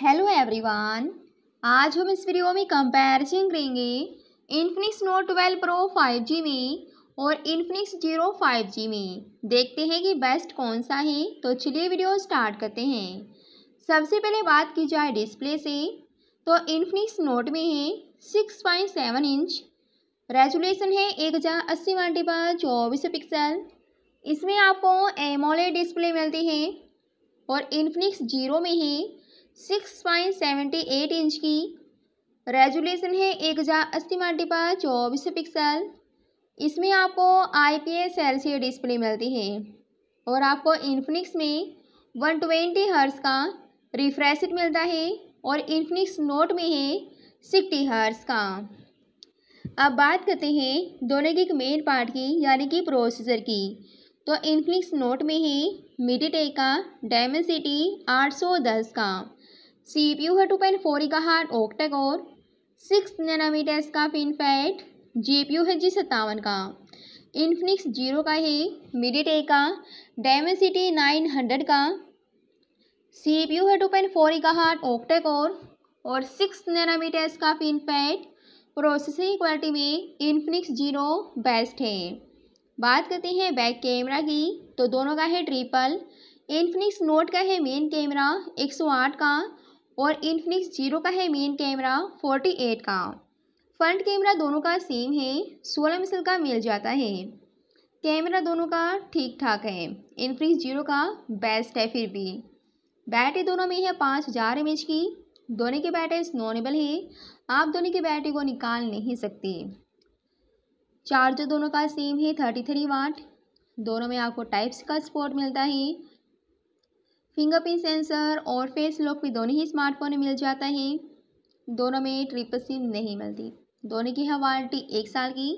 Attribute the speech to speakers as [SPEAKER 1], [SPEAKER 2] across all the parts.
[SPEAKER 1] hello everyone आज हम इस वीडियो में कंपैरिजन करेंगे Infinix note twelve pro five G में और इन्फिनिक्स जीरो फाइव जी में देखते हैं कि बेस्ट कौन सा है तो चलिए वीडियो स्टार्ट करते हैं सबसे पहले बात की जाए डिस्प्ले से तो इन्फिनिक्स नोट में है six point seven inch resolution है एक हज़ार अस्सी वाटी पर चौबीस पिक्सल इसमें आपको एमोले डिस्प्ले मिलती है और इन्फिनिक्स जीरो में है six point seventy eight inch की रेजुलेशन है एक हज़ार अस्सी पर चौबीस पिक्सल इसमें आपको I P S L C display मिलती है और आपको इन्फिनिक्स में वन ट्वेंटी हर्स का रिफ्रेश मिलता है और इन्फिनिक्स नोट में है सिक्सटी हर्स का अब बात करते हैं दोनों के एक मेन पार्ट की यानी कि प्रोसेसर की तो इन्फिनिक्स नोट में है मीडीटेक का डायमेंसिटी दस का सीपीयू है टू पॉइंट फोर का हार्ट और सिक्स नैनोमीटर्स का पी जीपीयू है जी सत्तावन का इन्फिनिक्स जीरो का है मिडीटेक का डायमेंसिटी नाइन हंड्रेड का सीपीयू है टू पॉइंट फोर का हार्ट ओक्टाकोर और सिक्स नैनोमीटर्स का फैट प्रोसेसिंग क्वालिटी में इन्फिनिक्स जीरो बेस्ट है बात करते हैं बैक कैमरा की तो दोनों का है ट्रिपल इन्फिनिक्स नोट का है मेन कैमरा एक सौ आठ का और इनफिनिक्स जीरो का है मेन कैमरा फोर्टी एट का फ्रंट कैमरा दोनों का सेम है सोलह मिसल का मिल जाता है कैमरा दोनों का ठीक ठाक है इनफिनिक्स जीरो का बेस्ट है फिर भी बैटरी दोनों में है पाँच हज़ार एम की दोनों की बैटरी नॉनेबल है आप दोनों की बैटरी को निकाल नहीं सकते चार्जर दोनों का सेम है थर्टी थ्री वाट दोनों में आपको टाइप्स का सपोर्ट मिलता है फिंगरप्रिंट सेंसर और फेस लॉक भी दोनों ही स्मार्टफोन में मिल जाता है दोनों में ट्रिपल सिम नहीं मिलती दोनों की है वारंटी एक साल की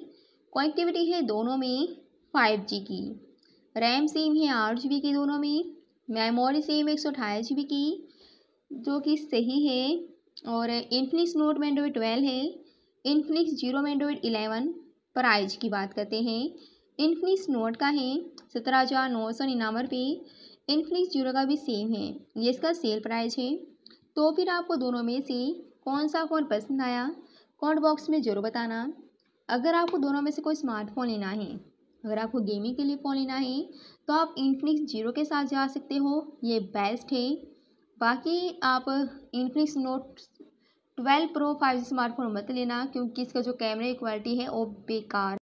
[SPEAKER 1] कनेक्टिविटी है दोनों में फाइव जी की रैम सिम है आठ जी बी की दोनों में मेमोरी सिम एक सौ अठाईस जी बी की जो कि सही है और इनफ्लिक्स नोट में एंड्रॉयड ट्वेल्व है इनफ्लिक्स जीरो में एंड्रॉयड इलेवन प्राइज की बात करते हैं इन्फिनिक्स नोट का है सत्रह हज़ार नौ सौ निन्यानवे रुपये इनफ्लिक्स जीरो का भी सेम है ये इसका सेल प्राइस है तो फिर आपको दोनों में से कौन सा फ़ोन पसंद आया कॉन्ट बॉक्स में ज़रूर बताना अगर आपको दोनों में से कोई स्मार्टफोन लेना है अगर आपको गेमिंग के लिए फ़ोन लेना है तो आप इनफ्लिक्स जीरो के साथ जा सकते हो ये बेस्ट है बाकी आप Infinix note twelve pro five G smartphone मत लेना क्योंकि इसका जो कैमरे की क्वालिटी है वो बेकार